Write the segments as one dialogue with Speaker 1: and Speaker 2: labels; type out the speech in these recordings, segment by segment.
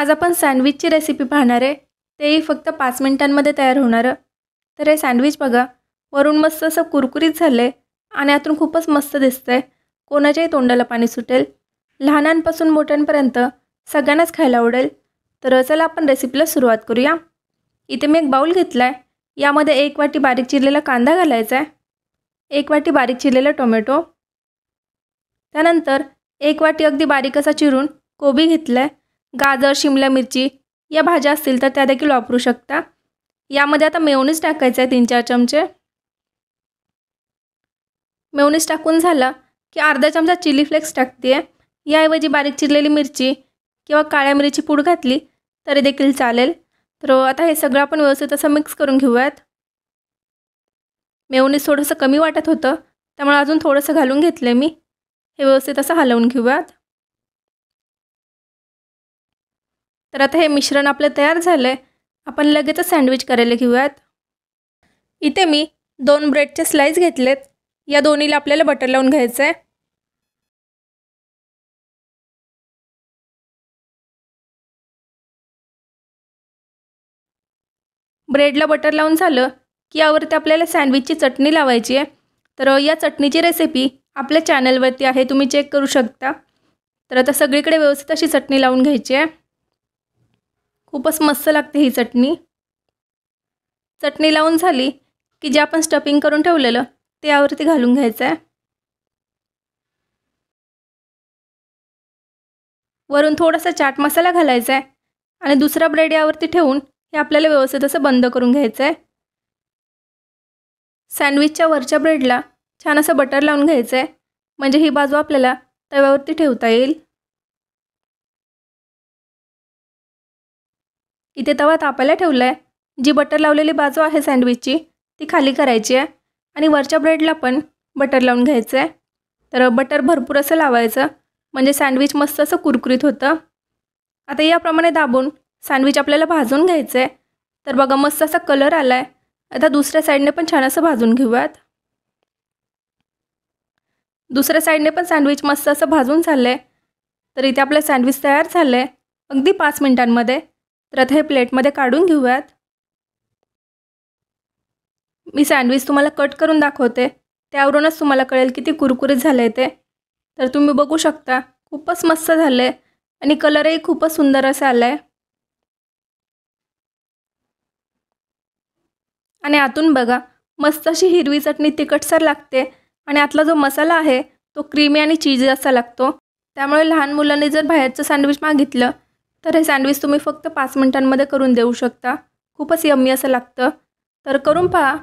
Speaker 1: आज आपण सँडविचची रेसिपी पाहणार आहे तेही फक्त पाच मिनिटांमध्ये तयार होणारं तर हे सँडविच बघा वरून मस्त असं कुरकुरीत झालं आहे आणि आतून खूपच मस्त दिसतं आहे कोणाच्याही तोंडाला पाणी सुटेल लहानांपासून मोठ्यांपर्यंत सगळ्यांनाच खायला आवडेल तर चला आपण रेसिपीला सुरुवात करूया इथे मी एक बाऊल घेतला आहे यामध्ये एक वाटी बारीक चिरलेला कांदा घालायचा आहे एक वाटी बारीक चिरलेला टोमॅटो त्यानंतर एक वाटी अगदी बारीक असा चिरून कोबी घेतला आहे गाजर शिमला मिरची या भाज्या असतील तर त्या देखील वापरू शकता यामध्ये आता मेवणीच टाकायचं आहे तीन चार चमचे मेवणीस टाकून झालं की अर्धा चमचा चिली फ्लेक्स टाकते आहे याऐवजी बारीक चिरलेली मिरची किंवा काळ्या मिरची पूड घातली तरी देखील चालेल तर आता हे सगळं आपण व्यवस्थित असं मिक्स करून घेऊयात मेवणीस थोडंसं कमी वाटत होतं त्यामुळे अजून थोडंसं घालून घेतलं मी हे व्यवस्थित असं हलवून घेऊयात तर आता हे मिश्रण आपलं तयार झालं आहे आपण लगेचच सँडविच करायला घेऊयात इथे मी दोन ब्रेडचे स्लाईस घेतलेत या दोन्हीला आपल्याला बटर लावून घ्यायचं आहे ब्रेडला बटर लावून झालं की यावरती आपल्याला सँडविचची चटणी लावायची आहे तर या चटणीची रेसिपी आपल्या चॅनलवरती आहे तुम्ही चेक करू शकता तर आता सगळीकडे व्यवस्थित अशी चटणी लावून घ्यायची आहे खूपच मस्त लागते ही चटणी चटणी लावून झाली की जे आपण स्टफिंग करून ठेवलेलं ते यावरती घालून घ्यायचं आहे वरून थोडासा चाट मसाला घालायचा आहे आणि दुसरा ब्रेड यावरती ठेवून हे आपल्याला व्यवस्थित असं बंद करून घ्यायचं आहे सँडविचच्या वरच्या ब्रेडला छान असं बटर लावून घ्यायचं आहे म्हणजे ही बाजू आपल्याला तव्यावरती ठेवता येईल इथे तवा तापायला ठेवलं आहे जी बटर लावलेली बाजू आहे सँडविचची ती खाली करायची आहे आणि वरच्या ब्रेडला पण बटर लावून घ्यायचं आहे तर बटर भरपूर असं लावायचं म्हणजे सँडविच मस्त असं कुरकुरीत होतं आता याप्रमाणे दाबून सँडविच आपल्याला भाजून घ्यायचं आहे तर बघा मस्त असा कलर आला आहे आता दुसऱ्या साईडने पण छान असं भाजून घेऊयात दुसऱ्या साईडने पण सँडविच मस्त असं भाजून झालं आहे तर इथे आपलं सँडविच तयार झालं आहे अगदी पाच मिनिटांमध्ये तर हे प्लेटमध्ये काढून घेऊयात मी सँडविच तुम्हाला कट करून दाखवते त्यावरूनच तुम्हाला कळेल किती कुरकुरीत झालं आहे ते तर तुम्ही बघू शकता खूपच मस्त झालं आहे आणि कलरही खूपच सुंदर असा आला आहे आणि आतून बघा मस्त अशी हिरवी चटणी तिखटसर लागते आणि आतला जो मसाला आहे तो क्रीमी आणि चीज असा लागतो त्यामुळे लहान मुलांनी जर बाहेरचं सँडविच मागितलं तर हे सँडविच तुम्ही फक्त पाच मिनटांमध्ये करून देऊ शकता खूपच यम्मी असं लागतं तर करून पहा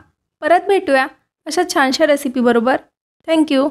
Speaker 1: परत भेटूया अशा छानशा रेसिपीबरोबर थँक्यू